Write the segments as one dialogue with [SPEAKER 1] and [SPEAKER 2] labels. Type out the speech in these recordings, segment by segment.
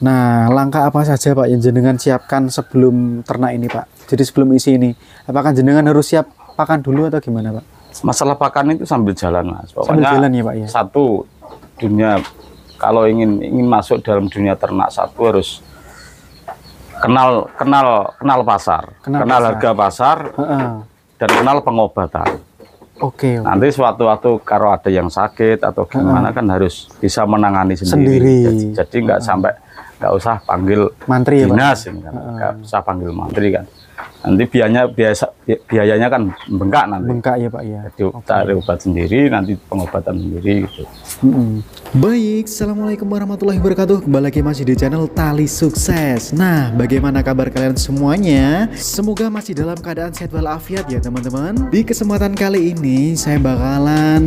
[SPEAKER 1] Nah, langkah apa saja Pak yang jenengan siapkan sebelum ternak ini Pak? Jadi sebelum isi ini, apakah jenengan harus siap pakan dulu atau gimana Pak?
[SPEAKER 2] Masalah pakan itu sambil jalan Mas. Pokoknya sambil jalan ya Pak ya. Satu dunia kalau ingin ingin masuk dalam dunia ternak satu harus kenal kenal kenal pasar, kenal, kenal pasar. harga pasar uh -uh. dan kenal pengobatan. Oke. Okay, Nanti suatu waktu kalau ada yang sakit atau gimana uh -uh. kan harus bisa menangani sendiri. sendiri. Jadi nggak uh -uh. sampai nggak usah panggil mantri ya, dinas, ya, dinas, kan. nggak uh. usah panggil menteri kan. Nanti biayanya biasa Ya, biayanya kan bengkak nanti. Bengkak ya Pak ya. Jadi okay. cari obat sendiri, nanti pengobatan sendiri gitu.
[SPEAKER 1] -hmm. Baik, Assalamualaikum warahmatullahi wabarakatuh. Kembali lagi masih di channel Tali Sukses. Nah, bagaimana kabar kalian semuanya? Semoga masih dalam keadaan sehat walafiat ya teman-teman. Di kesempatan kali ini, saya bakalan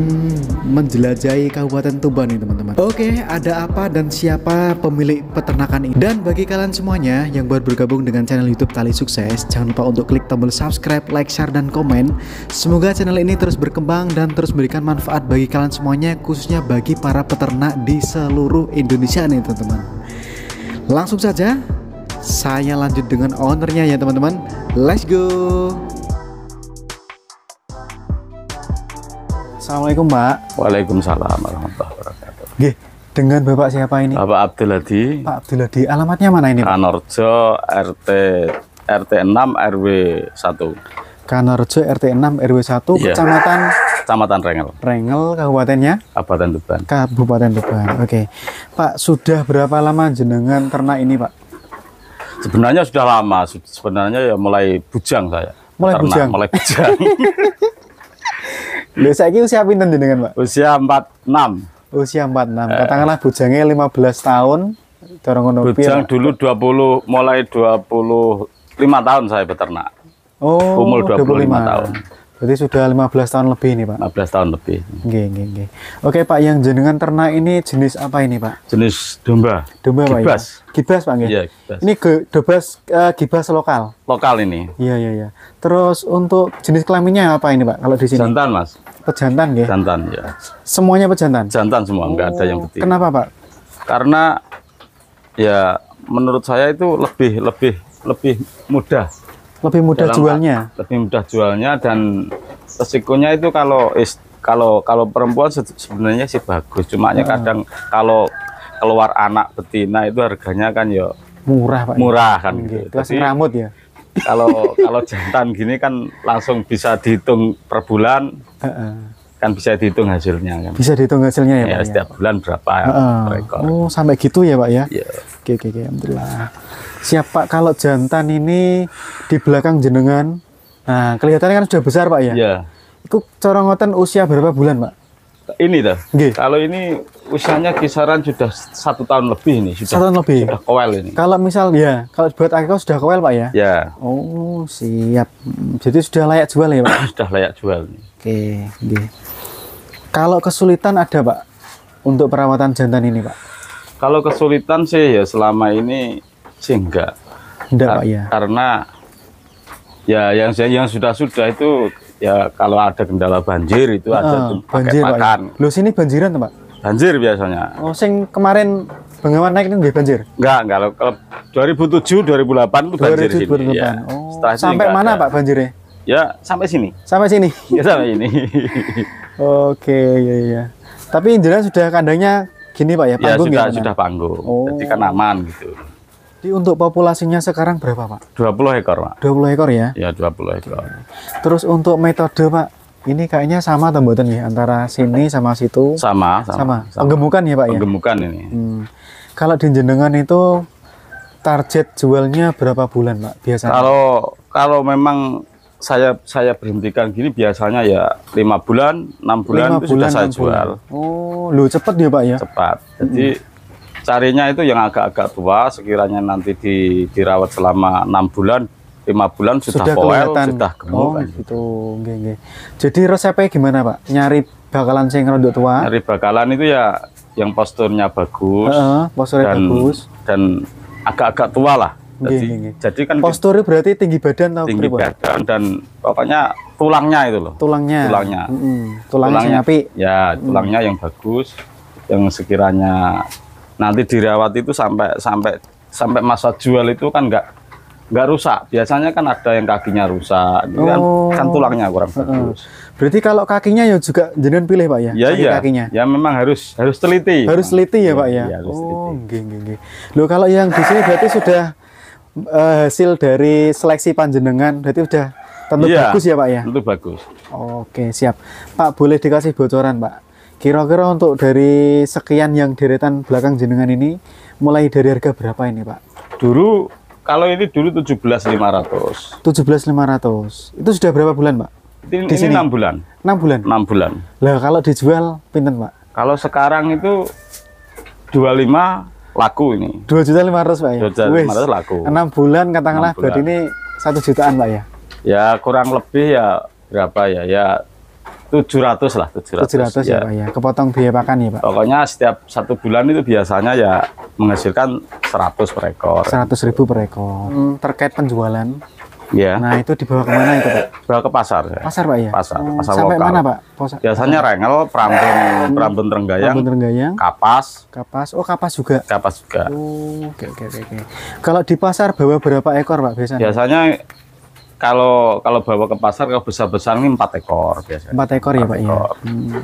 [SPEAKER 1] menjelajahi Kabupaten Tuban nih teman-teman. Oke, ada apa dan siapa pemilik peternakan ini? Dan bagi kalian semuanya yang baru bergabung dengan channel YouTube Tali Sukses, jangan lupa untuk klik tombol subscribe subscribe, like, share, dan komen. Semoga channel ini terus berkembang dan terus memberikan manfaat bagi kalian semuanya, khususnya bagi para peternak di seluruh Indonesia nih teman-teman. Langsung saja, saya lanjut dengan ownernya ya teman-teman. Let's go! Assalamualaikum Pak.
[SPEAKER 2] Waalaikumsalam warahmatullahi
[SPEAKER 1] wabarakatuh. Gih, dengan Bapak siapa ini?
[SPEAKER 2] Bapak Abdul Hadi.
[SPEAKER 1] Pak Abdul Hadi. Alamatnya mana ini?
[SPEAKER 2] Pak? Anorjo RT RT 6 RW 1.
[SPEAKER 1] Kanarejo RT 6 RW 1 yeah. Kecamatan
[SPEAKER 2] Kecamatan Rengel.
[SPEAKER 1] Rengel kabupatennya?
[SPEAKER 2] Kabupaten Tuban.
[SPEAKER 1] Kabupaten Tuban. Oke. Okay. Pak, sudah berapa lama jenengan ternak ini, Pak?
[SPEAKER 2] Sebenarnya sudah lama. Sebenarnya ya mulai bujang saya. Mulai ternak, bujang. Mulai bujang.
[SPEAKER 1] Lho saiki usia pinten jenengan, Pak? Usia 46. Usia 46. Eh. Katakanlah bujangnya 15 tahun. Bujang
[SPEAKER 2] dulu 20 mulai 20 lima tahun saya beternak.
[SPEAKER 1] Oh, umur 25, 25 tahun. Berarti sudah 15 tahun lebih ini, Pak. 15 tahun lebih. Nggih, nggih, nggih. Oke, Pak, yang jenengan ternak ini jenis apa ini, Pak?
[SPEAKER 2] Jenis domba.
[SPEAKER 1] Domba, Pak. Gibas. Ya? Gibas, Pak, nggih. Iya, gibas. Ini ge, dobas, uh, eh, gibas lokal.
[SPEAKER 2] Lokal ini.
[SPEAKER 1] Iya, iya, iya. Terus untuk jenis kelaminnya apa ini, Pak? Kalau di sini? Jantan, Mas. Pejantan, nggih. Jantan, ya. Semuanya pejantan. Jantan semua, oh, ada yang betina. Oh, kenapa, Pak? Karena
[SPEAKER 2] ya menurut saya itu lebih lebih lebih mudah.
[SPEAKER 1] Lebih mudah Dalam jualnya.
[SPEAKER 2] Lebih mudah jualnya dan resikonya itu kalau is, kalau kalau perempuan sebenarnya sih bagus, cuma hmm. Ah. kadang kalau keluar anak betina itu harganya kan ya
[SPEAKER 1] murah pak murah kan hmm,
[SPEAKER 2] gitu. gitu. rambut ya kalau kalau jantan gini kan langsung bisa dihitung per bulan kan bisa dihitung hasilnya kan bisa
[SPEAKER 1] dihitung hasilnya ya, ya pak ya? setiap
[SPEAKER 2] ya, bulan berapa uh -uh.
[SPEAKER 1] oh sampai gitu ya pak ya yeah. oke oke oke alhamdulillah Siapa kalau jantan ini di belakang jenengan nah kelihatannya kan sudah besar Pak ya iya itu corongotan usia berapa bulan Pak
[SPEAKER 2] ini dah. Kalau ini usianya kisaran sudah satu tahun lebih ini Sudah, satu tahun lebih. Sudah koel ini.
[SPEAKER 1] Kalau misal ya, kalau buat akikah sudah koel pak ya? Ya. Oh siap. Hmm, jadi sudah layak jual ya pak?
[SPEAKER 2] sudah layak jual.
[SPEAKER 1] Oke, oke. Kalau kesulitan ada pak untuk perawatan jantan ini pak?
[SPEAKER 2] Kalau kesulitan sih ya selama ini sih enggak. Enggak, Pak ya. Karena ya yang yang sudah-sudah itu ya kalau ada kendala banjir itu uh, ada tuh pakai banjir, Pak, ya.
[SPEAKER 1] Loh sini banjiran tuh, Pak?
[SPEAKER 2] Banjir biasanya.
[SPEAKER 1] Oh, sing kemarin Bengawan naik ini banjir?
[SPEAKER 2] Enggak, enggak. Kalau 2007, 2008 itu banjir 2007, sini. 2008. Ya. Oh, sampai mana ada. Pak banjirnya? Ya,
[SPEAKER 1] sampai sini. Sampai sini. ya, sampai
[SPEAKER 2] sini.
[SPEAKER 1] Oke, iya iya. Tapi jelas sudah kandangnya gini Pak ya, ya panggung ya? Sudah, ya, sudah
[SPEAKER 2] panggung. Oh. Jadi kan aman gitu.
[SPEAKER 1] Jadi untuk populasinya sekarang berapa, Pak?
[SPEAKER 2] 20 ekor, Pak.
[SPEAKER 1] 20 ekor ya?
[SPEAKER 2] Ya, 20 ekor.
[SPEAKER 1] Terus untuk metode, Pak, ini kayaknya sama atau mboten ya antara sini sama situ? Sama, sama. Sama. Penggemukan ya, Pak ya? Penggemukan
[SPEAKER 2] ya? ini. Hmm.
[SPEAKER 1] Kalau di jenengan itu target jualnya berapa bulan, Pak? Biasanya. Kalau
[SPEAKER 2] kalau memang saya saya berhentikan gini biasanya ya lima bulan, enam bulan 5 itu bulan, sudah saya bulan. jual.
[SPEAKER 1] Oh, lu cepat ya, Pak ya?
[SPEAKER 2] Cepat. Jadi -hmm carinya itu yang agak-agak tua sekiranya nanti di, dirawat selama enam bulan lima bulan sudah, sudah poel, kelihatan. sudah gemuk oh, kan.
[SPEAKER 1] gitu. Nge -nge. Jadi resepnya gimana Pak? Nyari bakalan sing rondo tua?
[SPEAKER 2] Nyari bakalan itu ya yang posturnya bagus. Uh, -huh, posturnya dan, bagus. Dan agak-agak tua lah. Jadi, nge jadi kan
[SPEAKER 1] posturnya berarti tinggi badan atau tinggi berapa?
[SPEAKER 2] badan dan pokoknya tulangnya itu loh. Tulangnya. Tulangnya. Mm
[SPEAKER 1] -hmm. Tulangnya, tulangnya
[SPEAKER 2] Ya, tulangnya mm. yang bagus yang sekiranya nanti dirawat itu sampai sampai sampai masa jual itu kan nggak nggak rusak biasanya kan ada yang kakinya rusak oh. kan, kan oh. tulangnya kurang uh -uh.
[SPEAKER 1] bagus berarti kalau kakinya ya juga jenengan pilih pak ya ya iya.
[SPEAKER 2] kakinya ya memang harus harus teliti harus teliti
[SPEAKER 1] ya, iya, pak ya, ya harus oh geng. loh kalau yang di sini berarti sudah uh, hasil dari seleksi panjenengan berarti sudah tentu iya, bagus ya pak ya tentu bagus oke siap pak boleh dikasih bocoran pak Kira-kira untuk dari sekian yang deretan belakang jenengan ini, mulai dari harga berapa ini Pak?
[SPEAKER 2] Dulu, kalau ini dulu 17.500.
[SPEAKER 1] 17.500. Itu sudah berapa bulan Pak? Ini, di sini? 6
[SPEAKER 2] bulan. 6 bulan? 6 bulan.
[SPEAKER 1] Lah kalau dijual, pinten Pak?
[SPEAKER 2] Kalau sekarang itu 25 laku ini. 2
[SPEAKER 1] juta 500 Pak ya? 2 juta 500 laku. 6 bulan katakanlah 6 bulan. berarti ini 1 jutaan Pak ya?
[SPEAKER 2] Ya kurang lebih ya berapa ya? Ya 700 lah, 700. 700 ya, ya Pak
[SPEAKER 1] ya. Kepotong biaya pakan ya, Pak.
[SPEAKER 2] Pokoknya setiap satu bulan itu biasanya ya menghasilkan seratus per ekor. 100
[SPEAKER 1] ribu per ekor. Hmm, terkait penjualan. Ya. Nah, itu dibawa kemana itu, Pak?
[SPEAKER 2] Dibawa ke pasar. Ya. Pasar, Pak ya. Pasar, hmm, pasar sampai lokal. mana, Pak?
[SPEAKER 1] Posa Biasanya rengel,
[SPEAKER 2] Prambon, Prambon
[SPEAKER 1] terenggayang, Prambon terenggayang Kapas. Kapas. Oh, kapas juga. Kapas juga. Oh, oke oke oke. Kalau di pasar bawa berapa ekor, Pak, biasanya? Biasanya kalau
[SPEAKER 2] kalau bawa ke pasar kalau besar-besar ini empat ekor biasanya.
[SPEAKER 1] Empat ekor 4 ya, Pak ya? ekor. ya. Hmm.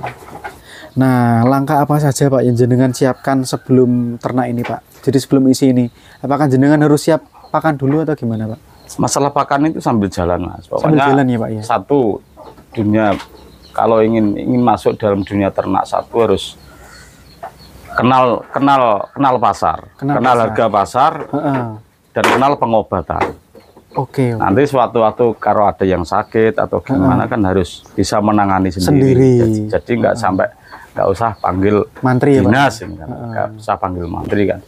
[SPEAKER 1] Nah, langkah apa saja Pak yang jenengan siapkan sebelum ternak ini, Pak? Jadi sebelum isi ini, apakah jenengan harus siap pakan dulu atau gimana, Pak?
[SPEAKER 2] Masalah pakan itu sambil jalan, Mas. Pokoknya sambil jalan ya, Pak ya. Satu dunia kalau ingin ingin masuk dalam dunia ternak satu harus kenal kenal kenal pasar, kenal, kenal pasar. harga pasar. Uh -uh dan kenal pengobatan. Oke. Okay, okay. Nanti suatu waktu kalau ada yang sakit atau gimana hmm. kan harus bisa menangani sendiri. sendiri. Jadi nggak hmm. sampai nggak usah panggil mantri ya dinas, ya,
[SPEAKER 1] nggak
[SPEAKER 2] hmm. usah panggil mantri kan.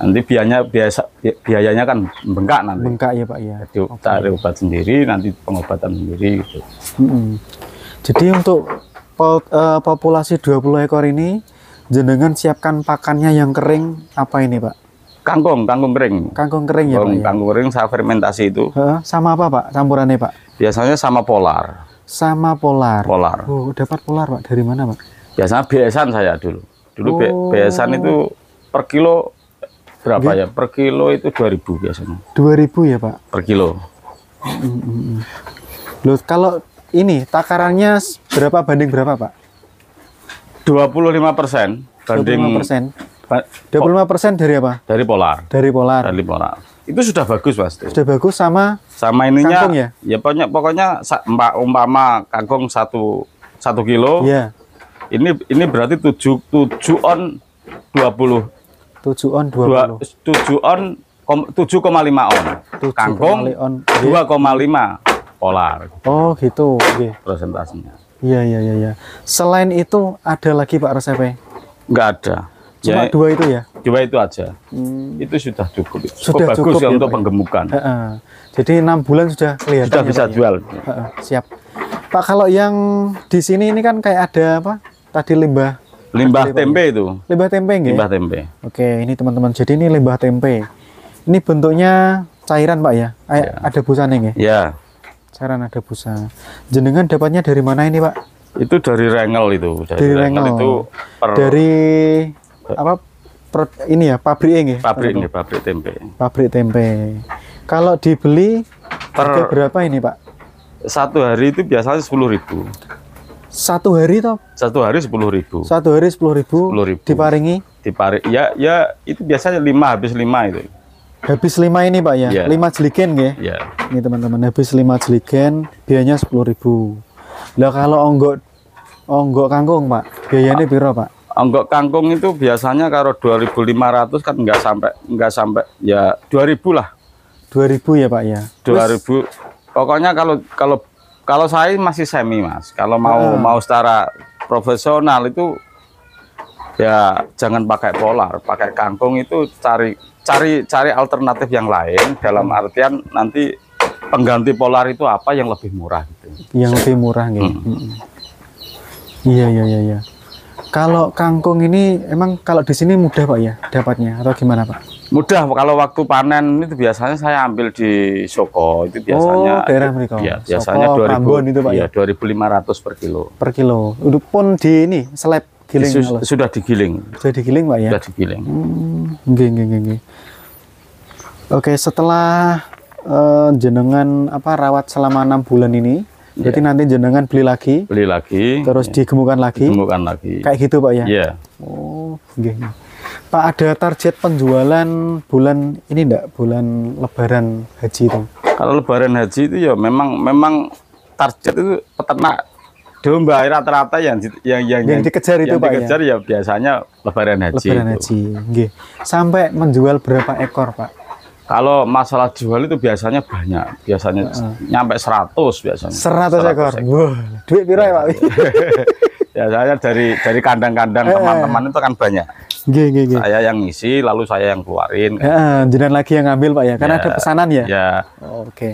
[SPEAKER 2] Nanti biayanya biasa biayanya kan bengkak nanti.
[SPEAKER 1] Bengkak ya pak ya.
[SPEAKER 2] Jadi okay. tarik obat sendiri, nanti pengobatan sendiri gitu.
[SPEAKER 1] Hmm. Jadi untuk eh, populasi dua populasi 20 ekor ini, jenengan siapkan pakannya yang kering apa ini pak?
[SPEAKER 2] kangkung, kangkung kering. Kangkung kering ya, Pak. Ya? Kangkung kering saya fermentasi itu.
[SPEAKER 1] Huh? Sama apa, Pak? Campurannya, Pak?
[SPEAKER 2] Biasanya sama polar.
[SPEAKER 1] Sama polar. Polar. Oh, dapat polar, Pak. Dari mana, Pak?
[SPEAKER 2] Biasanya besan saya dulu. Dulu oh. besan itu per kilo berapa Gak? ya? Per kilo itu 2000 biasanya.
[SPEAKER 1] 2000 ya, Pak? Per kilo. Mm, mm, mm, Loh, kalau ini takarannya berapa banding berapa, Pak?
[SPEAKER 2] 25 persen banding 25 25
[SPEAKER 1] persen dari apa?
[SPEAKER 2] Dari polar.
[SPEAKER 1] Dari polar. Dari polar.
[SPEAKER 2] Itu sudah bagus pasti. Sudah
[SPEAKER 1] bagus sama
[SPEAKER 2] sama ininya. Kangkung ya. Ya pokoknya pokoknya umpama kangkung satu satu kilo. Iya. Ini ini berarti tujuh tujuh on dua puluh
[SPEAKER 1] tujuh on dua
[SPEAKER 2] puluh tujuh on tujuh lima on. 7, kangkung
[SPEAKER 1] iya.
[SPEAKER 2] lima polar.
[SPEAKER 1] Oh, gitu. Oke. Okay. Persentasenya. Iya, iya, iya, iya. Selain itu ada lagi Pak resepnya?
[SPEAKER 2] Enggak ada. Cuma ya, dua itu ya? Dua itu aja. Hmm. Itu sudah cukup. Sudah cukup, cukup ya, ya untuk ya, penggemukan.
[SPEAKER 1] Uh Jadi enam bulan sudah kelihatan. Sudah ya, bisa Pak, ya? jual. Ya? -uh. Siap. Pak kalau yang di sini ini kan kayak ada apa? Tadi limbah.
[SPEAKER 2] Limbah tadi, tempe itu. Limbah tempe enggak? Limbah tempe.
[SPEAKER 1] Oke, ini teman-teman. Jadi ini limbah tempe. Ini bentuknya cairan Pak ya? A ya. Ada busanya enggak? Ya. Cairan ada busa. Jenengan dapatnya dari mana ini Pak?
[SPEAKER 2] Itu dari rengel itu. Dari, dari rengel. rengel itu per... dari
[SPEAKER 1] Eh. apa pro, ini ya pabrik ini ya? pabrik ini
[SPEAKER 2] pabrik tempe
[SPEAKER 1] pabrik tempe kalau dibeli per berapa ini pak
[SPEAKER 2] satu hari itu biasanya sepuluh ribu
[SPEAKER 1] satu hari toh
[SPEAKER 2] satu hari sepuluh ribu
[SPEAKER 1] satu hari sepuluh ribu, sepuluh ribu. diparingi
[SPEAKER 2] diparing ya ya itu biasanya lima habis lima
[SPEAKER 1] itu habis lima ini pak ya yeah. lima jeligen ya yeah. ini teman-teman habis lima jeligen biayanya sepuluh ribu lah kalau onggok onggok kangkung pak biayanya berapa pak
[SPEAKER 2] Anggok kangkung itu biasanya kalau 2.500 kan enggak sampai enggak sampai ya 2.000 lah.
[SPEAKER 1] 2.000 ya Pak ya. 2.000. Terus...
[SPEAKER 2] Pokoknya kalau kalau kalau saya masih semi Mas. Kalau mau uh. mau secara profesional itu ya jangan pakai polar, pakai kangkung itu cari cari cari alternatif yang lain dalam hmm. artian nanti pengganti polar itu apa yang lebih murah gitu.
[SPEAKER 1] Yang lebih murah gitu. Hmm. Hmm. iya iya iya. iya. Kalau kangkung ini emang kalau di sini mudah Pak ya dapatnya atau gimana Pak?
[SPEAKER 2] Mudah kalau waktu panen itu biasanya saya ambil di Soko itu biasanya oh, daerah mereka. Ya, biasanya Soko, 2000 Prambon itu Pak iya, ya. 2.500 per kilo.
[SPEAKER 1] Per kilo. Itu pun di ini seleb giling. Di, kalau.
[SPEAKER 2] sudah digiling.
[SPEAKER 1] Sudah digiling Pak ya? Sudah digiling. Hmm, geng, geng, geng. Oke, setelah uh, jenengan apa rawat selama enam bulan ini jadi iya. nanti jenengan beli lagi.
[SPEAKER 2] Beli lagi. Terus yeah.
[SPEAKER 1] digemukan lagi. Digemukan lagi. Kayak gitu Pak ya? Iya. Yeah. Oh, Pak ada target penjualan bulan ini enggak? Bulan lebaran haji itu?
[SPEAKER 2] Kalau lebaran haji itu ya memang memang target itu peternak domba rata-rata yang, yang yang yang dikejar itu yang Pak ya? dikejar ya? ya biasanya lebaran haji. Lebaran itu.
[SPEAKER 1] haji. Gih. Sampai menjual berapa ekor Pak?
[SPEAKER 2] Kalau masalah jual itu biasanya banyak, biasanya uh. nyampe 100 biasanya. 100, ekor.
[SPEAKER 1] Wah, duit pira ya, Pak?
[SPEAKER 2] Ya saya dari dari kandang-kandang teman-teman itu kan banyak. Gih, gih, gih. Saya yang ngisi, lalu saya yang keluarin. Kan.
[SPEAKER 1] Uh, lagi yang ngambil, Pak ya. Karena yeah. ada pesanan ya. Iya. Oke.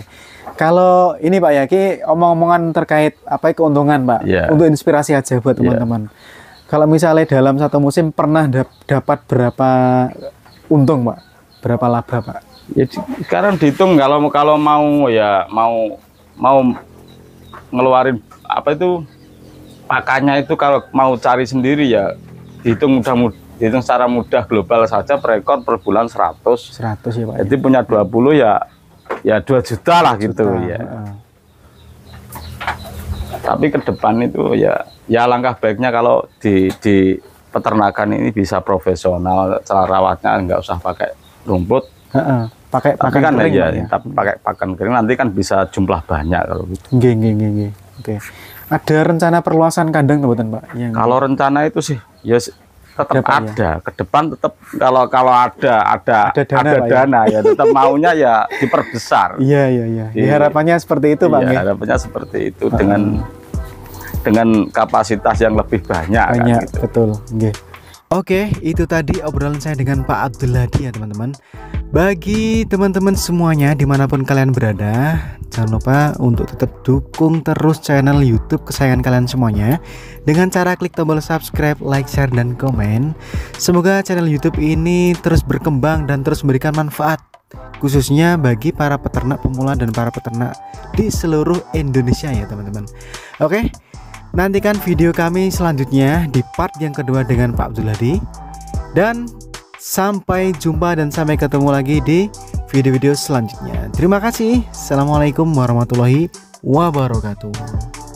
[SPEAKER 1] Kalau ini Pak Yaki, omong-omongan terkait apa keuntungan, Pak. Yeah. Untuk inspirasi aja buat ya. teman-teman. Yeah. Kalau misalnya dalam satu musim pernah dap dapat berapa untung, Pak? Berapa laba, Pak? ya sekarang
[SPEAKER 2] dihitung kalau kalau mau ya mau mau ngeluarin apa itu pakannya itu kalau mau cari sendiri ya dihitung udah mudah hitung secara mudah global saja per ekor per bulan 100 100 ya Pak ya? jadi ya. punya 20 ya ya 2 juta lah 2 gitu juta. ya uh. tapi ke depan itu ya ya langkah baiknya kalau di, di peternakan ini bisa profesional cara rawatnya nggak usah pakai rumput
[SPEAKER 1] uh -uh pakai pakan kan kering iya, ya.
[SPEAKER 2] Tapi pakai pakan kering nanti kan bisa jumlah banyak kalau gitu.
[SPEAKER 1] Nggih, nggih, nggih, Oke. Ada rencana perluasan kandang teman Pak? Yang...
[SPEAKER 2] Kalau rencana itu sih ya tetap ya? ada. Ya? Ke depan tetap kalau kalau ada ada ada dana, ada ya? dana ya. ya tetap maunya ya diperbesar.
[SPEAKER 1] Iya, iya, iya. Ya, iya. harapannya seperti itu, Pak. Iya,
[SPEAKER 2] harapannya seperti itu dengan dengan kapasitas yang lebih banyak. Kan banyak, kan,
[SPEAKER 1] gitu. betul. Nggih. Oke, itu tadi obrolan saya dengan Pak Abdul Hadi ya, teman-teman. Bagi teman-teman semuanya dimanapun kalian berada Jangan lupa untuk tetap dukung terus channel youtube kesayangan kalian semuanya Dengan cara klik tombol subscribe, like, share, dan komen Semoga channel youtube ini terus berkembang dan terus memberikan manfaat Khususnya bagi para peternak pemula dan para peternak di seluruh Indonesia ya teman-teman Oke Nantikan video kami selanjutnya di part yang kedua dengan Pak Abdul Hadi Dan Sampai jumpa dan sampai ketemu lagi di video-video selanjutnya. Terima kasih. Assalamualaikum warahmatullahi wabarakatuh.